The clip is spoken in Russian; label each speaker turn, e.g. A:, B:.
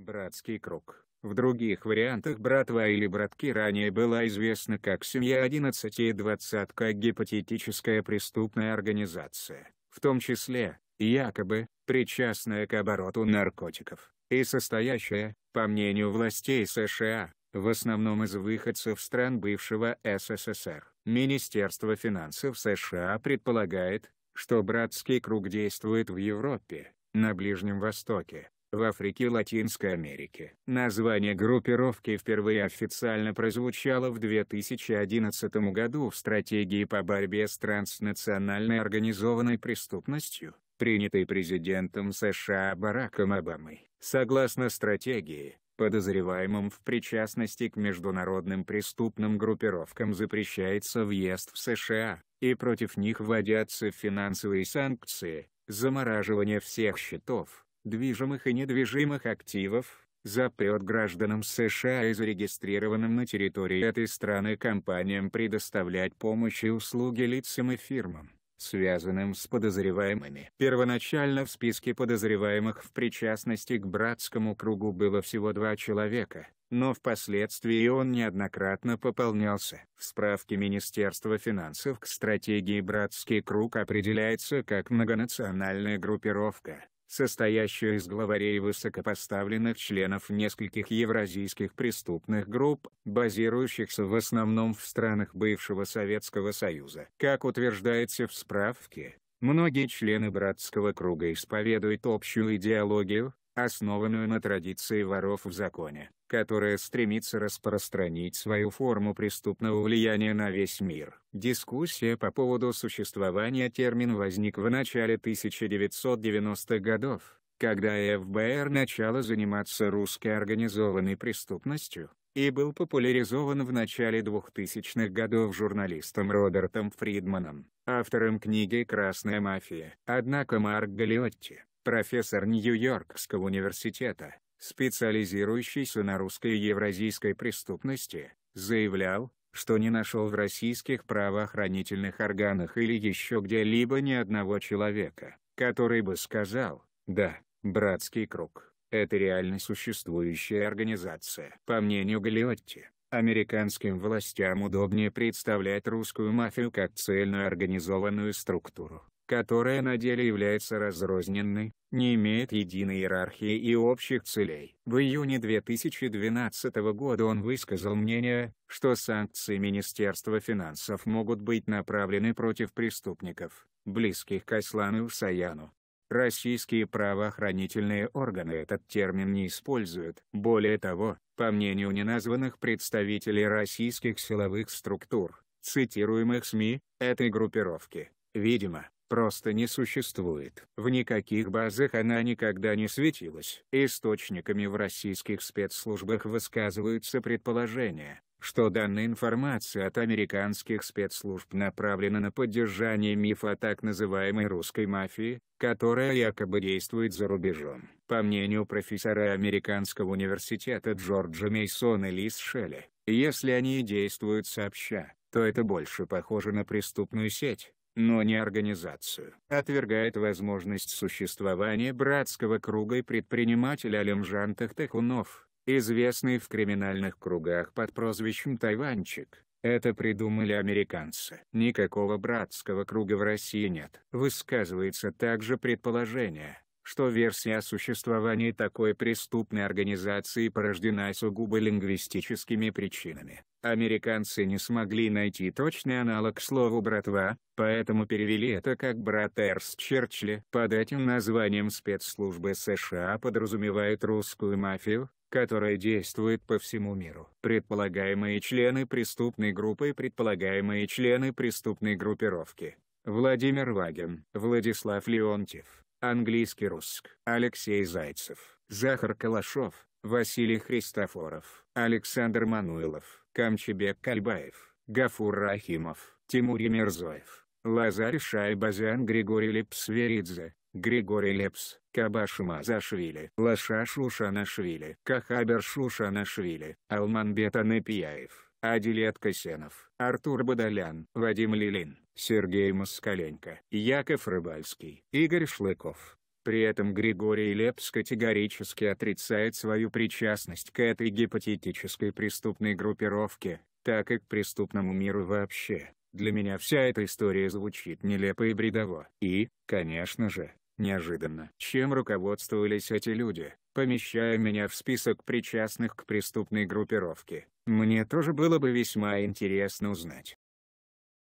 A: Братский круг. В других вариантах братва или братки ранее была известна как «семья 11 и двадцатка» гипотетическая преступная организация, в том числе, якобы, причастная к обороту наркотиков, и состоящая, по мнению властей США, в основном из выходцев стран бывшего СССР. Министерство финансов США предполагает, что братский круг действует в Европе, на Ближнем Востоке, в Африке и Латинской Америке. Название группировки впервые официально прозвучало в 2011 году в стратегии по борьбе с транснациональной организованной преступностью, принятой президентом США Бараком Обамой. Согласно стратегии, подозреваемым в причастности к международным преступным группировкам запрещается въезд в США, и против них вводятся финансовые санкции, замораживание всех счетов, движимых и недвижимых активов, запрет гражданам США и зарегистрированным на территории этой страны компаниям предоставлять помощь и услуги лицам и фирмам, связанным с подозреваемыми. Первоначально в списке подозреваемых в причастности к братскому кругу было всего два человека, но впоследствии он неоднократно пополнялся. В справке Министерства финансов к стратегии «Братский круг» определяется как многонациональная группировка, состоящую из главарей высокопоставленных членов нескольких евразийских преступных групп, базирующихся в основном в странах бывшего Советского Союза. Как утверждается в справке, многие члены братского круга исповедуют общую идеологию, основанную на традиции воров в законе которая стремится распространить свою форму преступного влияния на весь мир. Дискуссия по поводу существования термин возник в начале 1990-х годов, когда ФБР начало заниматься русской организованной преступностью и был популяризован в начале 2000-х годов журналистом Робертом Фридманом, автором книги «Красная мафия». Однако Марк Галиотти, профессор Нью-Йоркского университета, специализирующийся на русской евразийской преступности, заявлял, что не нашел в российских правоохранительных органах или еще где-либо ни одного человека, который бы сказал «Да, братский круг, это реально существующая организация». По мнению Галиотти, американским властям удобнее представлять русскую мафию как цельную организованную структуру, которая на деле является разрозненной, не имеет единой иерархии и общих целей. В июне 2012 года он высказал мнение, что санкции Министерства финансов могут быть направлены против преступников, близких к Аслану Саяну. Российские правоохранительные органы этот термин не используют. Более того, по мнению неназванных представителей российских силовых структур, цитируемых СМИ, этой группировки, видимо, просто не существует. В никаких базах она никогда не светилась. Источниками в российских спецслужбах высказываются предположения, что данная информация от американских спецслужб направлена на поддержание мифа о так называемой русской мафии, которая якобы действует за рубежом. По мнению профессора Американского университета Джорджа Мейсона Лис Шелли, если они действуют сообща, то это больше похоже на преступную сеть, но не организацию. Отвергает возможность существования братского круга и предприниматель Алимжан Тахтахунов, известный в криминальных кругах под прозвищем «Тайванчик». Это придумали американцы. Никакого братского круга в России нет. Высказывается также предположение, что версия о существовании такой преступной организации порождена сугубо лингвистическими причинами. Американцы не смогли найти точный аналог слову «братва», поэтому перевели это как «братерс Черчли». Под этим названием спецслужбы США подразумевают русскую мафию, которая действует по всему миру. Предполагаемые члены преступной группы и предполагаемые члены преступной группировки. Владимир Вагин, Владислав Леонтьев, Английский русск. Алексей Зайцев. Захар Калашов. Василий Христофоров. Александр Мануилов. Камчебек Кальбаев. Гафур Рахимов. Тимур Емерзоев. Лазарь Шайбазян Григорий Лепс Лепсверидзе. Григорий Лепс. Кабаш Зашвили, Лаша Шушанашвили, Кахабер Шушанашвили, Алманбет Анепияев. Адилет Касенов, Артур Бадалян, Вадим Лилин, Сергей Москаленко, Яков Рыбальский, Игорь Шлыков. При этом Григорий Лепс категорически отрицает свою причастность к этой гипотетической преступной группировке, так и к преступному миру вообще. Для меня вся эта история звучит нелепо и бредово. И, конечно же, неожиданно. Чем руководствовались эти люди, помещая меня в список причастных к преступной группировке? Мне тоже было бы весьма интересно узнать.